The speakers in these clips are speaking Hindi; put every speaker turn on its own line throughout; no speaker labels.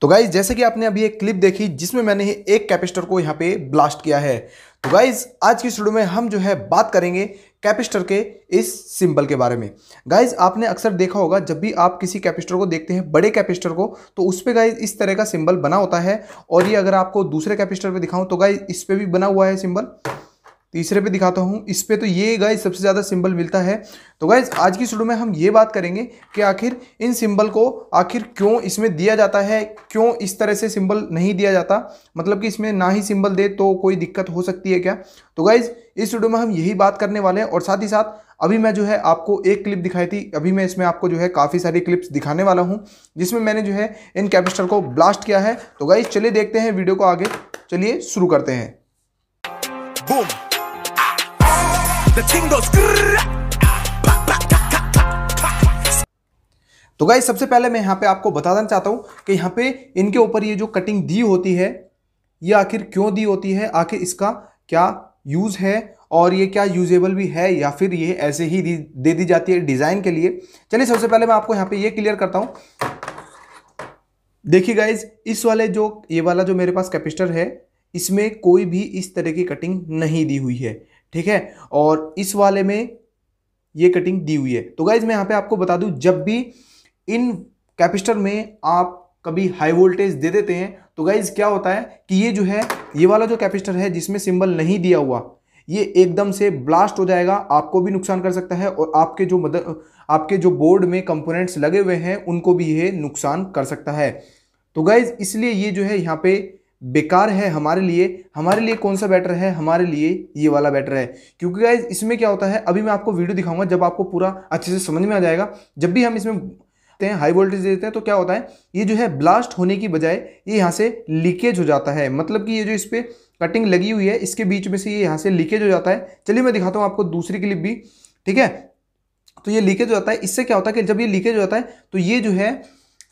तो गाइज जैसे कि आपने अभी एक क्लिप देखी जिसमें मैंने एक कैपेस्टर को यहाँ पे ब्लास्ट किया है तो गाइज आज की स्टूडियो में हम जो है बात करेंगे कैपेस्टर के इस सिंबल के बारे में गाइज आपने अक्सर देखा होगा जब भी आप किसी कैपेस्टर को देखते हैं बड़े कैपेस्टर को तो उस पर गाइज इस तरह का सिंबल बना होता है और ये अगर आपको दूसरे कैपेस्टर पे दिखाऊं तो गाइज इस पर भी बना हुआ है सिंबल तीसरे पे दिखाता हूँ इस पर तो ये गाइज सबसे ज़्यादा सिंबल मिलता है तो गाइज आज की शुरू में हम ये बात करेंगे कि आखिर इन सिंबल को आखिर क्यों इसमें दिया जाता है क्यों इस तरह से सिंबल नहीं दिया जाता मतलब कि इसमें ना ही सिंबल दे तो कोई दिक्कत हो सकती है क्या तो गाइज इस वीडियो में हम यही बात करने वाले हैं और साथ ही साथ अभी मैं जो है आपको एक क्लिप दिखाई थी अभी मैं इसमें आपको जो है काफ़ी सारी क्लिप्स दिखाने वाला हूँ जिसमें मैंने जो है इन कैपिस्टल को ब्लास्ट किया है तो गाइज चलिए देखते हैं वीडियो को आगे चलिए शुरू करते हैं The thing goes तो गाइज सबसे पहले मैं यहाँ पे आपको बताना चाहता हूँ कि यहाँ पे इनके ऊपर ये जो कटिंग दी होती है ये आखिर क्यों दी होती है आखिर इसका क्या यूज़ है और ये क्या यूजेबल भी है या फिर ये ऐसे ही दे दी जाती है डिज़ाइन के लिए चलिए सबसे पहले मैं आपको यहाँ पे ये क्लियर करता हूँ देखिए गाइज इस वाले जो ये वाला जो मेरे पास कैपिस्टर है इसमें कोई भी इस तरह की कटिंग नहीं दी हुई है ठीक है और इस वाले में ये कटिंग दी हुई है तो गाइज मैं यहाँ पे आपको बता दूँ जब भी इन कैपेसिटर में आप कभी हाई वोल्टेज दे देते हैं तो गाइज क्या होता है कि ये जो है ये वाला जो कैपेसिटर है जिसमें सिंबल नहीं दिया हुआ ये एकदम से ब्लास्ट हो जाएगा आपको भी नुकसान कर सकता है और आपके जो मदर आपके जो बोर्ड में कंपोनेंट्स लगे हुए हैं उनको भी ये नुकसान कर सकता है तो गाइज इसलिए ये जो है यहाँ पे बेकार है हमारे लिए हमारे लिए कौन सा बेटर है हमारे लिए ये वाला बेटर है क्योंकि गाइज इसमें क्या होता है अभी मैं आपको वीडियो दिखाऊंगा जब आपको पूरा अच्छे से समझ में आ जाएगा जब भी हम इसमें हैं हाई वोल्टेज देते हैं तो क्या होता है ये जो है ब्लास्ट होने की बजाय ये यहाँ से लीकेज हो जाता है मतलब कि ये जो इस पर कटिंग लगी हुई है इसके बीच में से ये यहाँ से लीकेज हो जाता है चलिए मैं दिखाता हूँ आपको दूसरी क्लिप भी ठीक है तो ये लीकेज हो जाता है इससे क्या होता है कि जब ये लीकेज हो जाता है तो ये जो है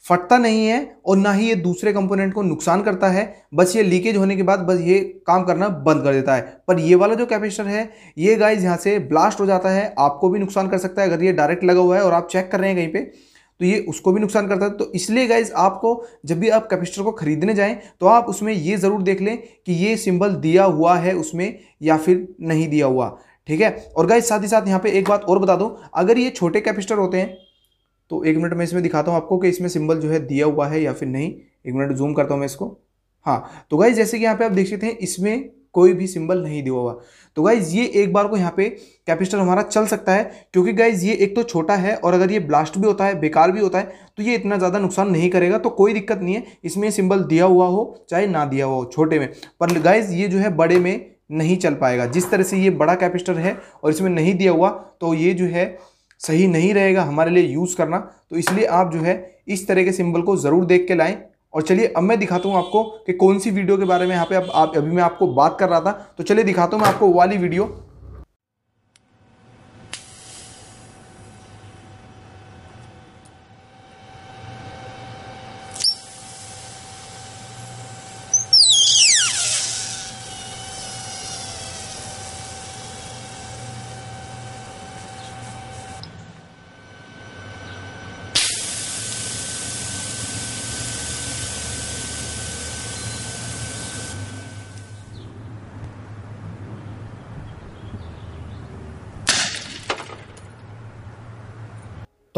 फटता नहीं है और ना ही ये दूसरे कंपोनेंट को नुकसान करता है बस ये लीकेज होने के बाद बस ये काम करना बंद कर देता है पर ये वाला जो कैपेसिटर है ये गाइज यहाँ से ब्लास्ट हो जाता है आपको भी नुकसान कर सकता है अगर ये डायरेक्ट लगा हुआ है और आप चेक कर रहे हैं कहीं पर तो ये उसको भी नुकसान करता है तो इसलिए गाइज आपको जब भी आप कैपेसिटर को खरीदने जाएं तो आप उसमें ये ज़रूर देख लें कि ये सिंबल दिया हुआ है उसमें या फिर नहीं दिया हुआ ठीक है और गाइज साथ ही साथ यहाँ पे एक बात और बता दूँ अगर ये छोटे कैपेसिटर होते हैं तो एक मिनट मैं इसमें दिखाता हूँ आपको कि इसमें सिंबल जो है दिया हुआ है या फिर नहीं एक मिनट जूम करता हूँ मैं इसको हाँ तो गाइज जैसे कि यहाँ पे आप देख सकते हैं इसमें कोई भी सिंबल नहीं दिया हुआ तो गाइज ये एक बार को यहाँ पे कैपेसिटर हमारा चल सकता है क्योंकि गाइज ये एक तो छोटा है और अगर ये ब्लास्ट भी होता है बेकार भी होता है तो ये इतना ज़्यादा नुकसान नहीं करेगा तो कोई दिक्कत नहीं है इसमें सिंबल दिया हुआ हो चाहे ना दिया हुआ हो छोटे में पर गाइज ये जो है बड़े में नहीं चल पाएगा जिस तरह से ये बड़ा कैपेसिटर है और इसमें नहीं दिया हुआ तो ये जो है सही नहीं रहेगा हमारे लिए यूज़ करना तो इसलिए आप जो है इस तरह के सिंबल को ज़रूर देख के लाएँ और चलिए अब मैं दिखाता हूँ आपको कि कौन सी वीडियो के बारे में यहाँ पे अब आप अभी मैं आपको बात कर रहा था तो चलिए दिखाता हूँ मैं आपको वाली वीडियो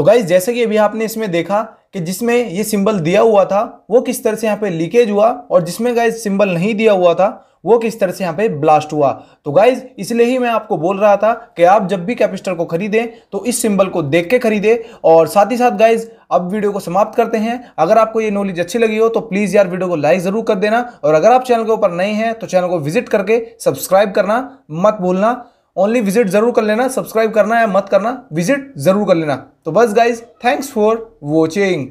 तो गाइज जैसे कि अभी आपने इसमें देखा कि जिसमें ये सिंबल दिया हुआ था वो किस तरह से यहाँ पे लीकेज हुआ और जिसमें गाइज सिंबल नहीं दिया हुआ था वो किस तरह से यहाँ पे ब्लास्ट हुआ तो गाइज इसलिए ही मैं आपको बोल रहा था कि आप जब भी कैपेसिटर को खरीदें तो इस सिंबल को देख के खरीदें और साथ ही साथ गाइज अब वीडियो को समाप्त करते हैं अगर आपको ये नॉलेज अच्छी लगी हो तो प्लीज़ यार वीडियो को लाइक ज़रूर कर देना और अगर आप चैनल के ऊपर नए हैं तो चैनल को विजिट करके सब्सक्राइब करना मत भूलना ओनली विजिट जरूर कर लेना सब्सक्राइब करना या मत करना विजिट जरूर कर लेना तो बस गाइज थैंक्स फॉर वॉचिंग